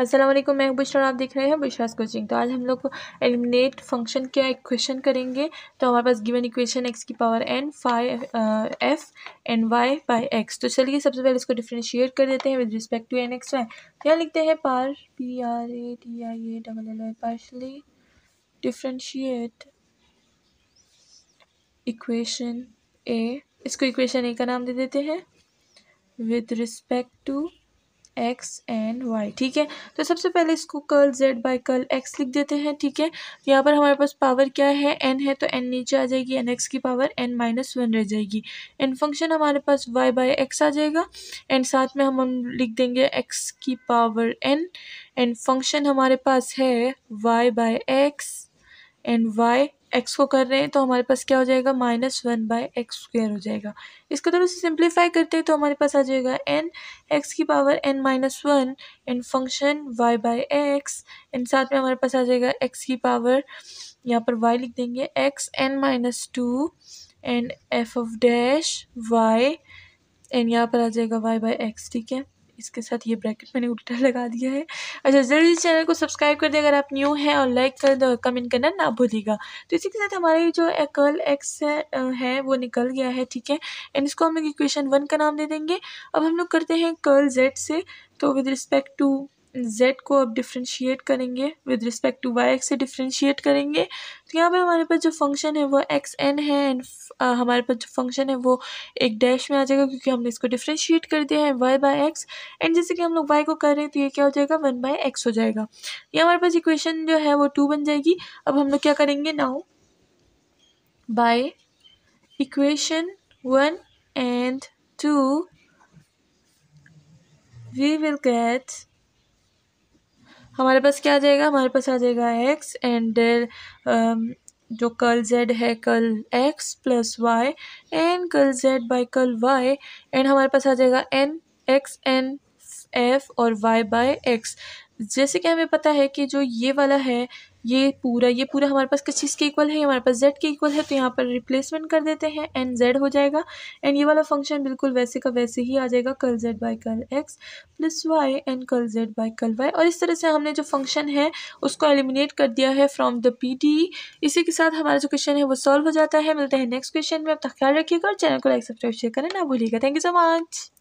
असलम मैं बुशरा आप देख रहे हैं बुशराज कोचिंग तो आज हम लोग एलिमिनेट फंक्शन का इक्वेशन करेंगे तो हमारे पास गिवन इक्वेशन एक्स की power n five f n y by x तो चलिए सबसे पहले इसको डिफ्रेंशिएट कर देते हैं with respect to n x y तो यहाँ लिखते हैं par P R A T I A double L Y partially differentiate equation A इसको इक्वेशन ए का नाम दे देते हैं with respect to x and y ठीक है तो सबसे पहले इसको curl z by curl x लिख देते हैं ठीक है यहाँ पर हमारे पास पावर क्या है एन है तो एन नीचे आ जाएगी एन एक्स की पावर एन माइनस वन रह जाएगी एंड फंक्शन हमारे पास वाई बाई एक्स आ जाएगा एंड साथ में हम हम लिख देंगे एक्स की पावर एन एंड फंक्शन हमारे पास है y by x and y x को कर रहे हैं तो हमारे पास क्या हो जाएगा minus one by x square हो जाएगा इसको थोड़ा सा सिंप्लीफाई करते हैं तो हमारे पास आ जाएगा एन एक्स की power n minus one and function y by x and साथ में हमारे पास आ जाएगा एक्स की पावर यहाँ पर वाई लिख देंगे x n minus two and f of dash y and यहाँ पर आ जाएगा वाई बाय एक्स ठीक है इसके साथ ये ब्रैकेट मैंने उल्टा लगा दिया है अच्छा जल्दी चैनल को सब्सक्राइब कर दें अगर आप न्यू हैं और लाइक कर दो कमेंट करना ना भूलिएगा तो इसी के साथ हमारे जो कर्ल एक्स है वो निकल गया है ठीक है एंड इसको हम लोग इक्वेशन वन का नाम दे देंगे अब हम लोग करते हैं कर्ल जेड से तो विद रिस्पेक्ट टू z को अब डिफ्रेंशिएट करेंगे with respect to y x से डिफ्रेंशिएट करेंगे तो यहाँ पे हमारे पास जो फंक्शन है वो एक्स एन है एंड हमारे पास जो फंक्शन है वो एक डैश में आ जाएगा क्योंकि हमने इसको डिफ्रेंशिएट कर दिया है वाई बाय एक्स एंड जैसे कि हम लोग वाई को कर रहे हैं तो ये क्या हो जाएगा वन बाय एक्स हो जाएगा ये हमारे पास इक्वेशन जो है वो टू बन जाएगी अब हम लोग क्या करेंगे now by equation one and two we will get हमारे पास क्या आ जाएगा हमारे पास आ जाएगा एक्स एंड देर जो कल जेड है curl x plus y and curl z by curl y and हमारे पास आ जाएगा एन एक्स एन एफ और वाई बाय एक्स जैसे कि हमें पता है कि जो ये वाला है ये पूरा ये पूरा हमारे पास किस चीज़ के इक्वल है हमारे पास जेड के इक्वल है तो यहाँ पर रिप्लेसमेंट कर देते हैं एन जेड हो जाएगा एंड ये वाला फंक्शन बिल्कुल वैसे का वैसे ही आ जाएगा curl z by curl x plus y and curl z by curl y और इस तरह से हमने जो फंक्शन है उसको एलिमिनेट कर दिया है फ्रॉम द पी डी इसी के साथ हमारा जो क्वेश्चन है वो सॉल्व हो जाता है मिलते हैं नेक्स्ट क्वेश्चन में तक ख्याल रखिएगा और चैनल को लाइक सब्सक्राइब शेयर करें ना भूलिएगा थैंक यू सो मच